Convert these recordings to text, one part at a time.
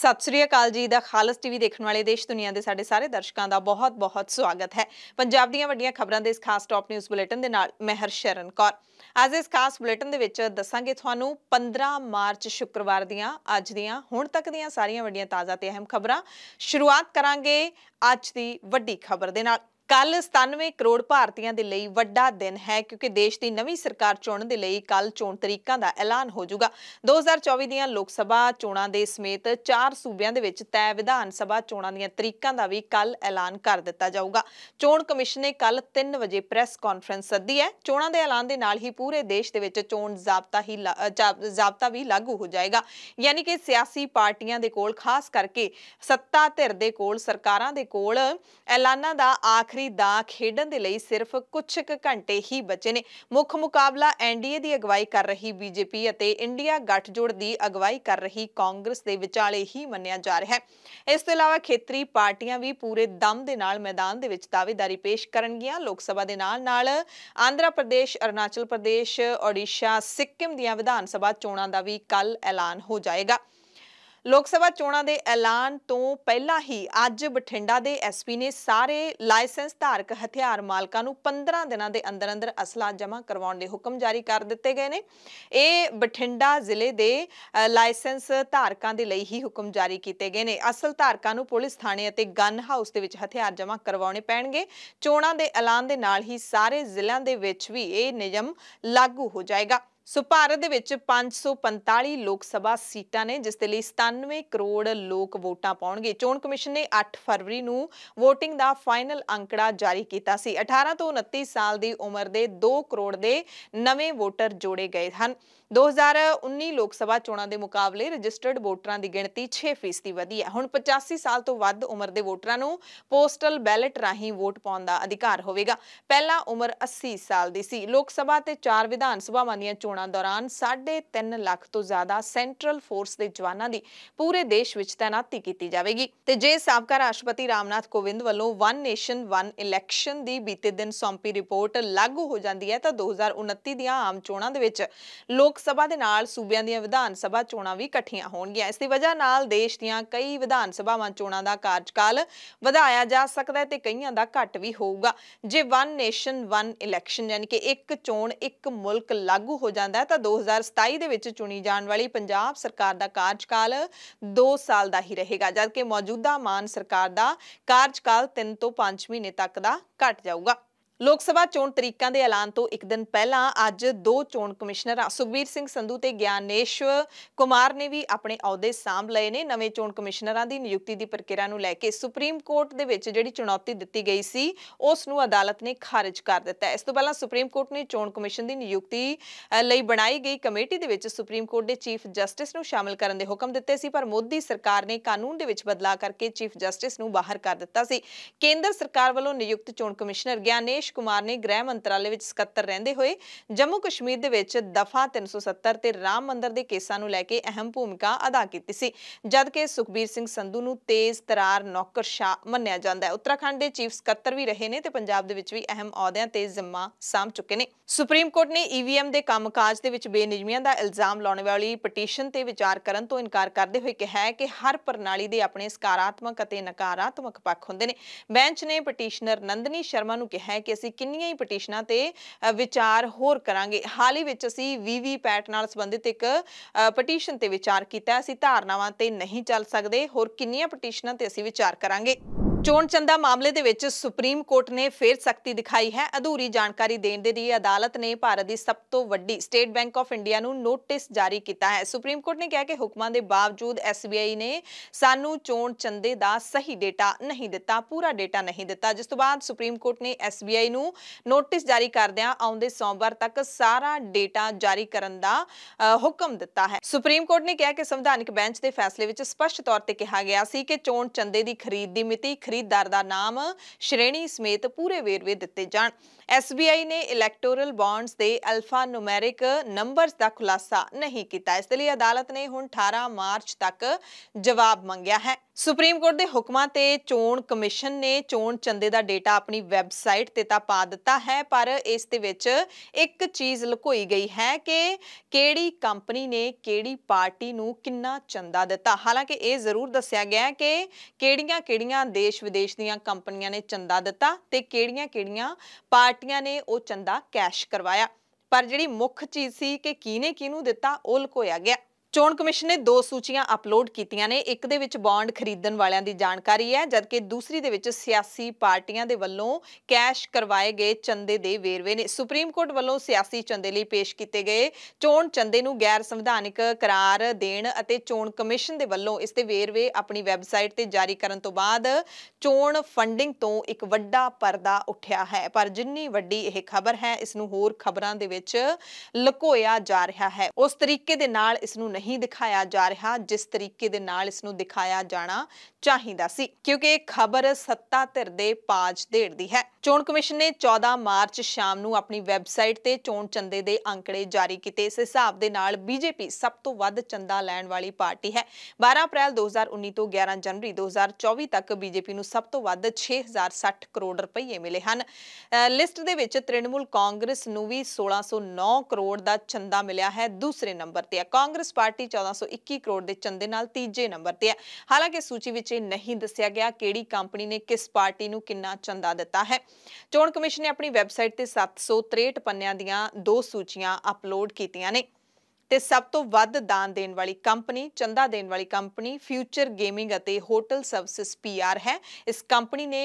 ਸਤਿ ਸ੍ਰੀ ਅਕਾਲ ਜੀ ਦਾ ਖਾਲਸ ਟੀਵੀ ਦੇਖਣ ਵਾਲੇ ਦੇਸ਼ ਦੁਨੀਆ ਦੇ ਸਾਡੇ ਸਾਰੇ ਦਰਸ਼ਕਾਂ ਦਾ ਬਹੁਤ-ਬਹੁਤ ਸਵਾਗਤ ਹੈ ਪੰਜਾਬ ਦੀਆਂ ਵੱਡੀਆਂ ਖਬਰਾਂ ਦੇ ਇਸ ਖਾਸ ਟੌਪ ਨਿਊਜ਼ ਬੁਲੇਟਿਨ ਦੇ ਨਾਲ ਮੈਂ ਸ਼ਰਨ ਕੌਰ ਅੱਜ ਇਸ ਖਾਸ ਬੁਲੇਟਿਨ ਦੇ ਵਿੱਚ ਦੱਸਾਂਗੇ ਤੁਹਾਨੂੰ 15 ਮਾਰਚ ਸ਼ੁੱਕਰਵਾਰ ਦੀਆਂ ਅੱਜ ਦੀਆਂ ਹੁਣ ਤੱਕ ਦੀਆਂ ਸਾਰੀਆਂ ਵੱਡੀਆਂ ਤਾਜ਼ਾ ਤੇ ਅਹਿਮ ਖਬਰਾਂ ਸ਼ੁਰੂਆਤ ਕਰਾਂਗੇ ਅੱਜ ਦੀ ਵੱਡੀ ਖਬਰ ਦੇ ਨਾਲ ਕੱਲ 97 ਕਰੋੜ ਭਾਰਤੀਆਂ ਦੇ ਲਈ ਵੱਡਾ ਦਿਨ ਹੈ ਕਿਉਂਕਿ ਦੇਸ਼ ਦੀ ਨਵੀਂ ਸਰਕਾਰ ਚੁਣਨ ਦੇ ਲਈ ਕੱਲ ਚੋਣ ਤਰੀਕਾਂ ਦਾ ਐਲਾਨ ਹੋ ਜਾਊਗਾ 2024 ਦੀਆਂ ਲੋਕ ਸਭਾ ਚੋਣਾਂ ਦੇ ਸਮੇਤ ਚਾਰ ਸੂਬਿਆਂ ਦੇ ਵਿੱਚ ਤੈਅ ਵਿਧਾਨ ਸਭਾ ਚੋਣਾਂ ਦੀਆਂ ਤਰੀਕਾਂ ਦਾ ਵੀ ਕੱਲ ਐਲਾਨ ਕਰ ਦਿੱਤਾ ਜਾਊਗਾ ਚੋਣ ਕਮਿਸ਼ਨ ਨੇ ਕੱਲ 3 ਵਜੇ ਪ੍ਰੈਸ ਕਾਨਫਰੰਸ ਸੱਦੀ ਹੈ ਚੋਣਾਂ ਦੇ ਐਲਾਨ ਦੇ ਨਾਲ ਹੀ ਪੂਰੇ ਦੇਸ਼ ਦੇ ਵਿੱਚ ਚੋਣ ਜ਼ਾਬਤਾ ਹੀ ਜ਼ਾਬਤਾ ਵੀ ਲਾਗੂ ਹੋ ਜਾਏਗਾ ਯਾਨੀ ਕਿ ਸਿਆਸੀ ਪਾਰਟੀਆਂ ਦੇ ਕੋਲ ਖਾਸ ਕਰਕੇ ਸੱਤਾ ਧਿਰ ਦੇ ਕੋਲ ਸਰਕਾਰਾਂ ਦੇ ਕੋਲ ਐਲਾਨਾਂ ਦਾ ਆਖ ਆਖਰੀ ਦਾ ਖੇਡਣ ਦੇ ਲਈ ਸਿਰਫ ਕੁਝ ਕੁ ਘੰਟੇ ਹੀ ਬਚੇ ਨੇ ਮੁੱਖ ਮੁਕਾਬਲਾ ਐਨਡੀਏ ਦੀ ਅਗਵਾਈ ਕਰ ਰਹੀ ਬੀਜੇਪੀ ਅਤੇ ਇੰਡੀਆ ਗੱਠਜੋੜ ਦੀ ਅਗਵਾਈ ਕਰ ਰਹੀ ਕਾਂਗਰਸ ਦੇ ਵਿਚਾਲੇ ਹੀ ਮੰਨਿਆ ਜਾ ਰਿਹਾ ਹੈ ਇਸ ਤੋਂ ਇਲਾਵਾ ਖੇਤਰੀ ਪਾਰਟੀਆਂ ਵੀ ਪੂਰੇ ਦਮ ਦੇ ਨਾਲ ਮੈਦਾਨ ਦੇ ਵਿੱਚ ਦਾਅਵੇਦਾਰੀ ਪੇਸ਼ ਕਰਨਗੀਆਂ ਲੋਕ ਸਭਾ ਦੇ ਨਾਲ ਨਾਲ ਆਂਧਰਾ ਪ੍ਰਦੇਸ਼ ਅਰੁਣਾਚਲ ਪ੍ਰਦੇਸ਼ ਓਡੀਸ਼ਾ ਸਿੱਕਮ ਦੀਆਂ ਵਿਧਾਨ ਸਭਾ ਚੋਣਾਂ ਦਾ ਵੀ ਕੱਲ ਐਲਾਨ ਹੋ ਜਾਏਗਾ ਲੋਕ ਸਭਾ ਚੋਣਾਂ ਦੇ ਐਲਾਨ ਤੋਂ ਪਹਿਲਾਂ ਹੀ ਅੱਜ ਬਠਿੰਡਾ ਦੇ ਐਸਪੀ ਨੇ ਸਾਰੇ ਲਾਇਸੈਂਸ ਧਾਰਕ ਹਥਿਆਰ ਮਾਲਕਾਂ ਨੂੰ 15 ਦਿਨਾਂ ਦੇ ਅੰਦਰ ਅੰਦਰ ਅਸਲਾ ਜਮ੍ਹਾਂ ਕਰਵਾਉਣ ਦੇ ਹੁਕਮ ਜਾਰੀ ਕਰ ਦਿੱਤੇ ਗਏ ਨੇ ਇਹ ਬਠਿੰਡਾ ਜ਼ਿਲ੍ਹੇ ਦੇ ਲਾਇਸੈਂਸ ਧਾਰਕਾਂ ਦੇ ਲਈ ਹੀ ਹੁਕਮ ਜਾਰੀ ਕੀਤੇ ਗਏ ਨੇ ਅਸਲ ਧਾਰਕਾਂ ਨੂੰ ਪੁਲਿਸ ਥਾਣੇ ਅਤੇ ਗਨ ਹਾਊਸ ਦੇ ਵਿੱਚ ਹਥਿਆਰ ਜਮ੍ਹਾਂ ਕਰਵਾਉਣੇ ਪੈਣਗੇ ਚੋਣਾਂ ਦੇ ਐਲਾਨ ਦੇ ਨਾਲ ਹੀ ਸਾਰੇ ਜ਼ਿਲ੍ਹਿਆਂ ਦੇ ਵਿੱਚ ਵੀ ਇਹ ਨਿਯਮ ਲਾਗੂ ਹੋ ਜਾਏਗਾ ਸੋ ਭਾਰਤ ਦੇ ਵਿੱਚ 545 ਲੋਕ ਸਭਾ ਸੀਟਾਂ ਨੇ ਜਿਸ ਦੇ ਲਈ 97 ਕਰੋੜ ਲੋਕ ਵੋਟਾਂ ਪਾਉਣਗੇ ਚੋਣ ਕਮਿਸ਼ਨ ਨੇ 8 ਫਰਵਰੀ ਨੂੰ VOTING ਦਾ ਫਾਈਨਲ ਅੰਕੜਾ ਜਾਰੀ ਕੀਤਾ ਸੀ 18 ਤੋਂ 29 ਸਾਲ ਦੀ ਉਮਰ ਦੇ 2 ਕਰੋੜ ਦੇ ਨਵੇਂ ਵੋਟਰ ਜੋੜੇ ਗਏ ਹਨ 2019 ਲੋਕ ਸਭਾ ਚੋਣਾਂ ਦੇ ਮੁਕਾਬਲੇ ਰਜਿਸਟਰਡ ਵੋਟਰਾਂ ਦੀ ਗਿਣਤੀ 6% ਵਧੀ ਹੈ ਹੁਣ 85 ਸਾਲ ਤੋਂ ਵੱਧ ਉਮਰ ਦੇ ਵੋਟਰਾਂ ਨੂੰ ਪੋਸਟਲ ਬੈਲਟ ਰਾਹੀਂ ਵੋਟ ਪਾਉਣ ਦਾ ਅਧਿਕਾਰ ਹੋਵੇਗਾ ਪਹਿਲਾਂ ਉਮਰ 80 ਸਾਲ ਦੀ ਸੀ ਲੋਕ ਸਭਾ ਤੇ 4 ਵਿਧਾਨ ਸਭਾਵਾਂ ਦੀਆਂ ਚੋਣਾਂ ਚੋਣਾਂ ਦੌਰਾਨ 3.5 ਲੱਖ ਤੋਂ ਜ਼ਿਆਦਾ ਸੈਂਟਰਲ ਫੋਰਸ ਦੇ ਜਵਾਨਾਂ ਦੀ ਪੂਰੇ ਦੇਸ਼ ਵਿੱਚ ਤਾਇਨਾਤੀ ਕੀਤੀ ਜਾਵੇਗੀ ਤੇ ਜੇ ਸਾਬਕਾ ਰਾਸ਼ਟਰਪਤੀ ਰਾਮਨਾਥ ਕੋਵਿੰਦ ਵੱਲੋਂ ਵਨ ਨੇਸ਼ਨ ਵਨ ਇਲੈਕਸ਼ਨ ਦੀ ਬੀਤੇ ਦਿਨ ਸੌਂਪੀ ਰਿਪੋਰਟ ਲਾਗੂ ਹੋ ਜਾਂਦੀ ਹੈ ਤਾਂ 2029 ਦੀਆਂ ਆਮ ਚੋਣਾਂ ਦੇ ਵਿੱਚ ਲੋਕ ਸਭਾ ਦੇ ਨਾਲ ਸੂਬਿਆਂ ਦੀਆਂ ਵਿਧਾਨ ਸਭਾ ਚੋਣਾਂ ਵੀ ਇਕੱਠੀਆਂ ਹੋਣਗੀਆਂ ਇਸ ਦੀ ਵਜ੍ਹਾ ਨਾਲ ਦੇਸ਼ ਦੀਆਂ ਕਈ ਵਿਧਾਨ ਸਭਾਵਾਂ ਚੋਣਾਂ ਦਾ ਕਾਰਜਕਾਲ ਵਧਾਇਆ ਜਾ ਸਕਦਾ ਹੈ ਤੇ ਕਈਆਂ ਦਾ ਘਟ ਵੀ ਹੋਊਗਾ ਜੇ ਵਨ ਨੇਸ਼ਨ ਵਨ ਇਲੈਕਸ਼ਨ ਯਾਨੀ ਕਿ ਇੱਕ ਚੋਣ ਇੱਕ ਮੁਲਕ ਲਾਗੂ ਹੋ ਜਾਂਦੀ ਜਾਂਦਾ ਤਾਂ 2027 ਦੇ ਵਿੱਚ ਚੁਣੀ ਜਾਣ ਵਾਲੀ ਪੰਜਾਬ ਸਰਕਾਰ ਦਾ ਕਾਰਜਕਾਲ 2 ਸਾਲ ਦਾ ਹੀ ਰਹੇਗਾ ਜਦਕਿ ਮੌਜੂਦਾ ਮਾਨ ਸਰਕਾਰ ਦਾ ਕਾਰਜਕਾਲ 3 ਤੋਂ 5 ਮਹੀਨੇ ਤੱਕ ਦਾ ਘਟ ਜਾਊਗਾ ਲੋਕ ਸਭਾ ਚੋਣ ਤਰੀਕਾਂ ਦੇ ਐਲਾਨ ਤੋਂ ਇੱਕ ਦਿਨ ਪਹਿਲਾਂ ਅੱਜ ਦੋ ਚੋਣ ਕਮਿਸ਼ਨਰਾਂ ਸੁਖਬੀਰ ਸਿੰਘ ਸੰਧੂ ਤੇ ਗਿਆਨੇਸ਼ ਕੁਮਾਰ ਨੇ ਵੀ ਆਪਣੇ ਅਹੁਦੇ ਸੰਭ ਲਏ ਨੇ ਨਵੇਂ ਚੋਣ ਕਮਿਸ਼ਨਰਾਂ ਦੀ ਨਿਯੁਕਤੀ ਦੀ ਪ੍ਰਕਿਰਿਆ ਨੂੰ ਲੈ ਕੇ ਸੁਪਰੀਮ ਕੋਰਟ ਦੇ ਵਿੱਚ ਜਿਹੜੀ ਚੁਣੌਤੀ ਦਿੱਤੀ ਗਈ ਸੀ ਉਸ ਨੂੰ ਅਦਾਲਤ ਨੇ ਖਾਰਜ ਕਰ ਦਿੱਤਾ ਇਸ ਤੋਂ ਪਹਿਲਾਂ ਸੁਪਰੀਮ ਕੋਰਟ ਨੇ ਚੋਣ ਕਮਿਸ਼ਨ ਦੀ ਨਿਯੁਕਤੀ ਲਈ ਬਣਾਈ ਗਈ ਕਮੇਟੀ ਦੇ ਵਿੱਚ ਸੁਪਰੀਮ ਕੋਰਟ ਦੇ ਚੀਫ ਜਸਟਿਸ ਨੂੰ ਸ਼ਾਮਲ ਕਰਨ ਦੇ ਹੁਕਮ ਦਿੱਤੇ ਸੀ ਪਰ ਮੋਦੀ ਸਰਕਾਰ ਨੇ ਕਾਨੂੰਨ ਦੇ ਵਿੱਚ ਬਦਲਾਅ ਕਰਕੇ ਚੀਫ ਜਸਟਿਸ ਨੂੰ ਬਾਹਰ ਕਰ ਦਿੱਤਾ ਸੀ ਕੇਂਦਰ ਸਰਕਾਰ ਵੱਲੋਂ ਨਿਯੁਕਤ ਚੋਣ ਕਮਿਸ਼ਨਰ ਗਿਆਨੇਸ਼ ਰਾਜੇਸ਼ ਕੁਮਾਰ ਨੇ ਗ੍ਰਹਿ ਮੰਤਰਾਲੇ ਵਿੱਚ ਸਕੱਤਰ ਰਹਿੰਦੇ ਹੋਏ ਜੰਮੂ ਕਸ਼ਮੀਰ ਦੇ ਵਿੱਚ ਦਫਾ 370 ਤੇ ਰਾਮ ਮੰਦਰ ਦੇ ਕੇਸਾਂ ਨੂੰ ਲੈ ਕੇ ਅਹਿਮ ਭੂਮਿਕਾ ਅਦਾ ਕੀਤੀ ਸੀ ਜਦਕਿ ਸੁਖਬੀਰ ਸਿੰਘ ਸੰਧੂ ਨੂੰ ਤੇਜ਼ ਤਰਾਰ ਨੌਕਰਸ਼ਾ ਮੰਨਿਆ ਜਾਂਦਾ ਹੈ ਉੱਤਰਾਖੰਡ ਦੇ ਚੀਫ ਸਕੱਤਰ ਵੀ ਰਹੇ ਨੇ ਤੇ ਪੰਜਾਬ ਦੇ ਵਿੱਚ ਵੀ ਅਹਿਮ ਅਹੁਦਿਆਂ ਤੇ ਜ਼ਿੰਮਾ ਸਾਂਭ ਚੁੱਕੇ ਨੇ ਸੁਪਰੀਮ ਕੋਰਟ ਨੇ ਈਵੀਐਮ ਦੇ ਕੰਮਕਾਜ ਦੇ ਵਿੱਚ ਬੇਨਿਯਮੀਆਂ ਦਾ ਇਲਜ਼ਾਮ ਲਾਉਣ ਵਾਲੀ ਪਟੀਸ਼ਨ ਤੇ ਵਿਚਾਰ ਕਰਨ ਤੋਂ ਇਨਕਾਰ ਕਰਦੇ ਹੋਏ ਕਿਹਾ ਹੈ ਕਿ ਹਰ ਪ੍ਰਣਾਲੀ ਦੇ ਆਪਣੇ ਸਕਾਰਾਤਮਕ ਅਤੇ ਨਕਾਰਾਤਮਕ ਪੱਖ ਹੁੰਦੇ ਨੇ ਬੈਂਚ ਨੇ ਪਟੀਸ਼ਨਰ ਨੰਦਨੀ ਸ਼ਰਮਾ ਨੂੰ ਕਿਹਾ ਹੈ ਕਿ ਅਸੀਂ ਕਿੰਨੀਆਂ ਹੀ ਪਟੀਸ਼ਨਾਂ ਤੇ ਵਿਚਾਰ ਹੋਰ ਕਰਾਂਗੇ ਹਾਲ ਹੀ ਵਿੱਚ ਅਸੀਂ ਵੀਵੀ ਪੈਟ ਨਾਲ ਸੰਬੰਧਿਤ ਇੱਕ ਪਟੀਸ਼ਨ ਤੇ ਵਿਚਾਰ ਕੀਤਾ ਅਸੀਂ ਧਾਰਨਾਵਾਂ ਤੇ ਨਹੀਂ ਚੱਲ ਸਕਦੇ ਹੋਰ ਕਿੰਨੀਆਂ ਪਟੀਸ਼ਨਾਂ ਤੇ ਅਸੀਂ ਵਿਚਾਰ ਕਰਾਂਗੇ ਚੋਣ ਚੰਦਾ ਮਾਮਲੇ ਦੇ ਵਿੱਚ ਸੁਪਰੀਮ ਕੋਰਟ ਨੇ ਫੇਰ ਸਖਤੀ ਦਿਖਾਈ ਹੈ ਅਧੂਰੀ ਜਾਣਕਾਰੀ ਦੇਣ ਦੇ ਲਈ ਅਦਾਲਤ ਨੇ ਭਾਰਤ ਦੀ ਸਭ ਤੋਂ ਵੱਡੀ ਸਟੇਟ ਬੈਂਕ ਆਫ ਇੰਡੀਆ ਨੂੰ ਨੋਟਿਸ ਜਾਰੀ ਕੀਤਾ ਹੈ ਸੁਪਰੀਮ ਕੋਰਟ ਨੇ ਕਿਹਾ ਕਿ ਹੁਕਮਾਂ ਦੇ ਬਾਵਜੂਦ ਐਸਬੀਆਈ ਨੇ ਸਾਨੂੰ ਚੋਣ ਚੰਦੇ ਦਾ ਸਹੀ ਡਾਟਾ ਨਹੀਂ ਦਿੱਤਾ ਪੂਰਾ ਡਾਟਾ ਨਹੀਂ ਦਿੱਤਾ ਜਿਸ ਤੋਂ ਬਾਅਦ ਸੁਪਰੀਮ ਕੋਰਟ ਨੇ ਐਸਬੀਆਈ ਨੂੰ ਨੋਟਿਸ ਜਾਰੀ ਕਰਦਿਆਂ ਆਉਂਦੇ ਸੋਮਵਾਰ ਤੱਕ ਸਾਰਾ ਡਾਟਾ ਜਾਰੀ ਕਰਨ ਦਾ ਹੁਕਮ ਦਿੱਤਾ ਹੈ ਸੁਪਰੀਮ ਕੋਰਟ ਨੇ ਕਿਹਾ ਕਿ ਸੰਵਿਧਾਨਕ ਬੈਂਚ ਦੇ ਫੈਸਲੇ ਵਿੱਚ ਸਪਸ਼ਟ ਤੌਰ ਤੇ ਕਿਹਾ ਗਿਆ ਸੀ ਕਿ ਚੋਣ ਚੰਦੇ ਦੀ ਖਰੀਦ ਦੀ ਮਿਤੀ ਖਰੀਦਦਾਰ ਦਾ ਨਾਮ ਸ਼੍ਰੇਣੀ ਸਮੇਤ ਪੂਰੇ ਵੇਰਵੇ ਦਿੱਤੇ ਜਾਣ ਐਸਬੀਆਈ ਨੇ ਇਲੈਕਟੋਰਲ ਬੌਂਡਸ ਦੇ ਅਲਫਾ ਨੂਮੈਰਿਕ ਨੰਬਰਸ ਦਾ ਖੁਲਾਸਾ ਨਹੀਂ ਕੀਤਾ ਇਸ ਲਈ ਅਦਾਲਤ ਨੇ ਹੁਣ 18 ਮਾਰਚ ਤੱਕ ਜਵਾਬ ਮੰਗਿਆ ਹੈ ਸੁਪਰੀਮ ਕੋਰਟ ਦੇ ਹੁਕਮਾਂ ਤੇ ਚੋਣ ਕਮਿਸ਼ਨ ਨੇ ਚੋਣ ਚੰਦੇ ਦਾ ਡਾਟਾ ਆਪਣੀ ਵੈਬਸਾਈਟ ਤੇ ਤਾਂ ਪਾ ਦਿੱਤਾ ਹੈ ਪਰ ਇਸ ਦੇ ਵਿੱਚ ਇੱਕ ਚੀਜ਼ ਲੁਕੋਈ ਗਈ ਹੈ ਕਿ ਕਿਹੜੀ ਕੰਪਨੀ ਨੇ ਕਿਹੜੀ ਪਾਰਟੀ ਨੂੰ ਕਿੰਨਾ ਚੰਦਾ ਦਿੱਤਾ ਹਾਲਾਂਕਿ ਇਹ ਜ਼ਰੂਰ ਦੱਸਿਆ ਗਿਆ ਹੈ ਕਿ ਕਿਹੜੀਆਂ-ਕਿਹੜੀਆਂ ਦੇ ਦੇਸ਼ ਵਿਦੇਸ਼ ਦੀਆਂ ਕੰਪਨੀਆਂ ਨੇ ਚੰਦਾ ਦਿੱਤਾ ਤੇ ਕਿਹੜੀਆਂ-ਕਿਹੜੀਆਂ ਪਾਰਟੀਆਂ ਨੇ ਉਹ ਚੰਦਾ ਕੈਸ਼ ਕਰਵਾਇਆ ਪਰ ਜਿਹੜੀ ਮੁੱਖ ਚੀਜ਼ ਸੀ ਕਿ ਕਿਹਨੇ ਕਿਹਨੂੰ ਦਿੱਤਾ ਉਹ ਲਕੋਇਆ ਗਿਆ ਚੋਣ ਕਮਿਸ਼ਨ ਨੇ ਦੋ ਸੂਚੀਆਂ ਅਪਲੋਡ ਕੀਤੀਆਂ ਨੇ ਇੱਕ ਦੇ ਵਿੱਚ ਬੌਂਡ ਖਰੀਦਣ ਵਾਲਿਆਂ ਦੀ ਜਾਣਕਾਰੀ ਹੈ ਜਦਕਿ ਦੂਸਰੀ ਦੇ ਵਿੱਚ ਸਿਆਸੀ ਪਾਰਟੀਆਂ ਦੇ ਵੱਲੋਂ ਕੈਸ਼ ਕਰਵਾਏ ਗਏ ਚੰਦੇ ਦੇ ਵੇਰਵੇ ਨੇ ਸੁਪਰੀਮ ਕੋਰਟ ਵੱਲੋਂ ਸਿਆਸੀ ਚੰਦੇ ਲਈ ਪੇਸ਼ ਕੀਤੇ ਗਏ ਚੋਣ ਚੰਦੇ ਨੂੰ ਗੈਰ ਸੰਵਿਧਾਨਿਕ ਕਰਾਰ ਦੇਣ ਅਤੇ ਚੋਣ ਕਮਿਸ਼ਨ ਦੇ ਵੱਲੋਂ ਇਸ ਦੇ ਵੇਰਵੇ ਆਪਣੀ ਵੈਬਸਾਈਟ ਤੇ ਜਾਰੀ ਕਰਨ ਤੋਂ ਬਾਅਦ ਚੋਣ ਫੰਡਿੰਗ ਤੋਂ ਇੱਕ ਵੱਡਾ ਪਰਦਾ ਉੱਠਿਆ ਹੈ ਪਰ ਜਿੰਨੀ ਵੱਡੀ ਇਹ ਖਬਰ ਹੈ ਇਸ ਨੂੰ ਹੋਰ ਖਬਰਾਂ ਦੇ ਵਿੱਚ ਲਕੋਇਆ ਜਾ ਰਿਹਾ ਹੈ ਉਸ ਤਰੀਕੇ ਦੇ ਨਾਲ ਇਸ ਨੂੰ ਨਹੀਂ ਦਿਖਾਇਆ ਜਾ ਰਿਹਾ ਜਿਸ ਤਰੀਕੇ ਦੇ ਨਾਲ ਇਸ ਨੂੰ ਦਿਖਾਇਆ ਜਾਣਾ ਚਾਹੀਦਾ ਸੀ ਕਿਉਂਕਿ ਇਹ ਖਬਰ ਸੱਤਾ ਧਿਰ ਦੇ ਪਾਜ ਦੀ ਹੈ ਚੋਣ ਕਮਿਸ਼ਨ ਨੇ 14 ਮਾਰਚ ਸ਼ਾਮ ਨੂੰ ਆਪਣੀ ਵੈਬਸਾਈਟ ਤੇ ਚੋਣ ਚੰਦੇ ਦੇ ਅੰਕੜੇ ਜਾਰੀ ਕੀਤੇ ਇਸ ਹਿਸਾਬ ਦੇ ਨਾਲ ਬੀਜੇਪੀ ਸਭ ਤੋਂ ਵੱਧ ਚੰਦਾ ਲੈਣ ਵਾਲੀ ਪਾਰਟੀ ਹੈ 12 ਅਪ੍ਰੈਲ 2019 ਤੋਂ 11 ਜਨਵਰੀ 2024 ਤੱਕ ਬੀਜੇਪੀ ਨੂੰ ਸਭ ਤੋਂ ਵੱਧ 6060 ਕਰੋੜ ਰੁਪਏ ਮਿਲੇ ਹਨ ਲਿਸਟ ਦੇ ਵਿੱਚ ਤ੍ਰਿਣਮੂਲ ਕਾਂਗਰਸ ਨੂੰ ਵੀ 1609 ਕਰੋੜ ਦਾ ਚੰਦਾ ਮਿਲਿਆ ਹੈ ਦੂਸਰੇ ਨੰਬਰ ਤੇ ਹੈ ਕਾਂਗਰਸ ਪਾਰਟੀ 1421 ਕਰੋੜ ਦੇ ਚੰਦੇ ਨਾਲ ਤੀਜੇ ਨੰਬਰ ਤੇ ਹੈ ਹਾਲਾਂਕਿ ਸੂਚੀ ਵਿੱਚ ਇਹ ਨਹੀਂ ਦੱਸਿਆ ਗਿਆ ਕਿਹੜੀ ਕੰਪਨੀ ਨੇ ਕਿਸ ਪਾਰਟੀ ਨੂੰ ਕਿੰਨਾ ਚੰਦਾ ਦਿੱਤਾ ਹੈ ਚੋਣ ਕਮਿਸ਼ਨ ਨੇ ਆਪਣੀ ਵੈਬਸਾਈਟ ਤੇ 763 ਪੰਨਿਆਂ ਦੀਆਂ ਦੋ ਸੂਚੀਆਂ ਅਪਲੋਡ ਕੀਤੀਆਂ ਨੇ ਤੇ ਸਭ ਤੋਂ ਵੱਧ ਦਾਨ ਦੇਣ ਵਾਲੀ ਕੰਪਨੀ ਚੰਦਾ ਦੇਣ ਵਾਲੀ ਕੰਪਨੀ ਫਿਊਚਰ ਗੇਮਿੰਗ ਅਤੇ ਹੋਟਲ ਸਰਵਿਸਿਜ਼ ਪੀਆਰ ਹੈ ਇਸ ਕੰਪਨੀ ਨੇ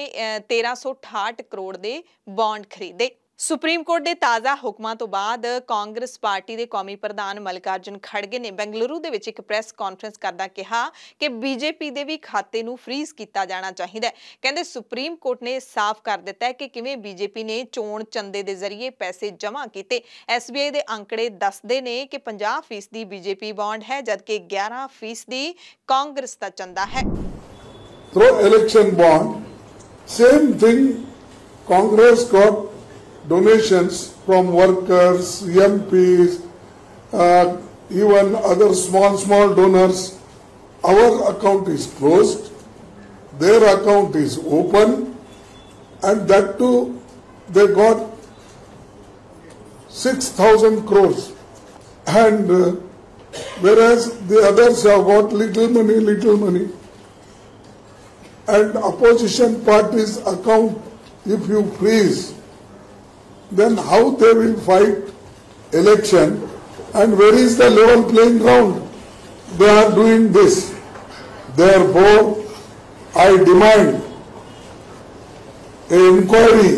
1368 ਕਰੋੜ ਦੇ ਬੌਂਡ ਖਰੀਦੇ ਸੁਪਰੀਮ ਕੋਰਟ ਦੇ ਤਾਜ਼ਾ ਹੁਕਮਾਂ ਤੋਂ ਬਾਅਦ ਕਾਂਗਰਸ ਪਾਰਟੀ ਦੇ ਕੌਮੀ ਪ੍ਰਧਾਨ ਮਲਕਾਰਜਨ ਖੜਗੇ ਨੇ ਬੈਂਗਲੁਰੂ ਦੇ ਵਿੱਚ ਇੱਕ ਪ੍ਰੈਸ ਕਾਨਫਰੰਸ ਕਰਦਾ ਕਿਹਾ ਕਿ ਬੀਜੇਪੀ ਦੇ ਵੀ ਖਾਤੇ ਨੂੰ ਫ੍ਰੀਜ਼ ਕੀਤਾ ਜਾਣਾ ਚਾਹੀਦਾ ਹੈ ਕਹਿੰਦੇ ਸੁਪਰੀਮ ਕੋਰਟ ਨੇ ਸਾਫ਼ ਕਰ ਦਿੱਤਾ ਹੈ ਕਿ ਕਿਵੇਂ ਬੀਜੇਪੀ ਨੇ ਚੋਣ ਚੰਦੇ ਦੇ ਜ਼ਰੀਏ ਪੈਸੇ ਜਮ੍ਹਾਂ ਕੀਤੇ ਐਸਬੀਆਈ ਦੇ ਅੰਕੜੇ ਦੱਸਦੇ ਨੇ ਕਿ 50% ਦੀ ਬੀਜੇਪੀ ਬੌਂਡ ਹੈ ਜਦਕਿ 11% ਦੀ ਕਾਂਗਰਸ ਦਾ ਚੰਦਾ ਹੈ through election bond same thing Congress quote donations from workers, MPs, uh, even other small, small donors. Our account is closed, their account is open, and that too they got 6,000 crores. And uh, whereas the others have got little money, little money. And opposition parties account, if you please, then how they will fight election and where is the level playing ground? They are doing this. Therefore, I demand an inquiry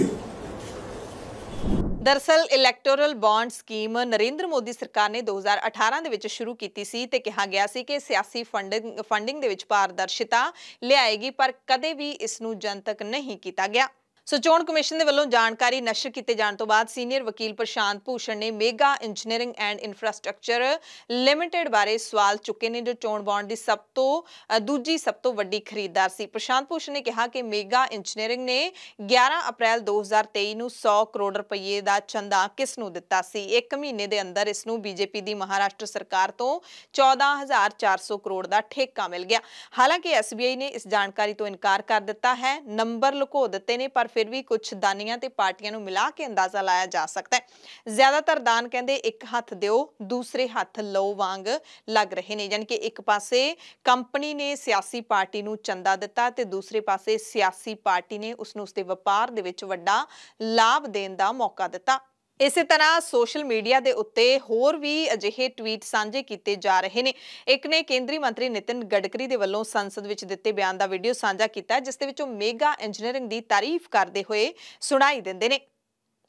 ਦਰਸਲ electoral bond scheme Narendra Modi ਸਰਕਾਰ ਨੇ 2018 ਦੇ ਵਿੱਚ ਸ਼ੁਰੂ ਕੀਤੀ ਸੀ ਤੇ ਕਿਹਾ ਗਿਆ ਸੀ ਕਿ ਸਿਆਸੀ ਫੰਡਿੰਗ ਫੰਡਿੰਗ ਦੇ ਵਿੱਚ ਪਾਰਦਰਸ਼ਿਤਾ ਲਿਆਏਗੀ ਪਰ ਕਦੇ ਵੀ ਇਸ ਨੂੰ ਜਨਤਕ ਨਹੀਂ ਕੀਤਾ ਗਿਆ ਸੋ ਚੋਣ ਕਮਿਸ਼ਨ ਦੇ ਵੱਲੋਂ ਜਾਣਕਾਰੀ ਨਸ਼ਰ ਕੀਤੇ ਜਾਣ ਤੋਂ ਬਾਅਦ ਸੀਨੀਅਰ ਵਕੀਲ ਪ੍ਰਸ਼ਾਂਤ ਭੂਸ਼ਣ ਨੇ Megha Engineering and Infrastructure Limited ਬਾਰੇ ਸਵਾਲ ਚੁੱਕੇ ਨੇ ਜੋ ਚੋਣ ਬੌਂਡ ਦੀ ਸਭ ਤੋਂ ਦੂਜੀ ਸਭ ਤੋਂ ਵੱਡੀ ਖਰੀਦਦਾਰ ਸੀ ਪ੍ਰਸ਼ਾਂਤ ਭੂਸ਼ਣ ਨੇ ਕਿਹਾ ਕਿ ਮੇਗਾ ਇੰਜੀਨੀਅਰਿੰਗ ਨੇ 11 ਅਪ੍ਰੈਲ 2023 ਨੂੰ 100 ਕਰੋੜ ਰੁਪਏ ਦਾ ਚੰਦਾ ਕਿਸ ਨੂੰ ਦਿੱਤਾ ਸੀ ਇੱਕ ਮਹੀਨੇ ਦੇ ਅੰਦਰ ਇਸ ਨੂੰ ਬੀਜੇਪੀ ਦੀ ਮਹਾਰਾਸ਼ਟਰ ਸਰਕਾਰ ਤੋਂ 14400 ਕਰੋੜ ਦਾ ਠੇਕਾ ਮਿਲ ਗਿਆ ਹਾਲਾਂਕਿ ਐਸਬੀਆਈ ਨੇ ਇਸ ਜਾਣਕਾਰੀ ਤੋਂ ਇਨਕਾਰ ਕਰ ਦਿੱਤਾ ਹੈ ਨੰਬਰ ਲੁਕੋ ਦਿੱਤੇ ਨੇ ਪਰ ਫਿਰ ਵੀ ਕੁਝ ਦਾਨੀਆਂ ਤੇ ਪਾਰਟੀਆਂ ਨੂੰ ਮਿਲਾ ਕੇ ਅੰਦਾਜ਼ਾ ਲਾਇਆ ਜਾ ਸਕਦਾ ਹੈ ਜ਼ਿਆਦਾਤਰ ਦਾਨ ਕਹਿੰਦੇ ਇੱਕ ਹੱਥ ਦਿਓ ਦੂਸਰੇ ਹੱਥ ਲਓ ਵਾਂਗ ਲੱਗ ਰਹੇ ਨੇ ਯਾਨੀ ਕਿ ਇੱਕ ਪਾਸੇ ਕੰਪਨੀ ਨੇ ਸਿਆਸੀ ਪਾਰਟੀ ਨੂੰ ਚੰਦਾ ਦਿੱਤਾ ਤੇ ਦੂਸਰੇ ਪਾਸੇ ਸਿਆਸੀ ਪਾਰਟੀ ਨੇ ਉਸ ਨੂੰ ਉਸਦੇ ਵਪਾਰ ਦੇ ਵਿੱਚ ਵੱਡਾ ਲਾਭ ਦੇਣ ਦਾ ਮੌਕਾ ਦਿੱਤਾ ਇਸੇ ਤਰ੍ਹਾਂ ਸੋਸ਼ਲ ਮੀਡੀਆ ਦੇ ਉੱਤੇ ਹੋਰ ਵੀ ਅਜਿਹੇ ਟਵੀਟ ਸਾਂਝੇ ਕੀਤੇ ਜਾ ਰਹੇ ਨੇ ਇੱਕ ਨੇ ਕੇਂਦਰੀ ਮੰਤਰੀ ਨਿਤਿਨ ਗਡਕਰੀ ਦੇ ਵੱਲੋਂ ਸੰਸਦ ਵਿੱਚ ਦਿੱਤੇ ਬਿਆਨ ਦਾ ਵੀਡੀਓ ਸਾਂਝਾ ਕੀਤਾ ਜਿਸ ਦੇ ਵਿੱਚ ਉਹ ਮੇਗਾ ਇੰਜੀਨੀਅਰਿੰਗ ਦੀ ਤਾਰੀਫ਼ ਕਰਦੇ ਹੋਏ ਸੁਣਾਈ ਦਿੰਦੇ ਨੇ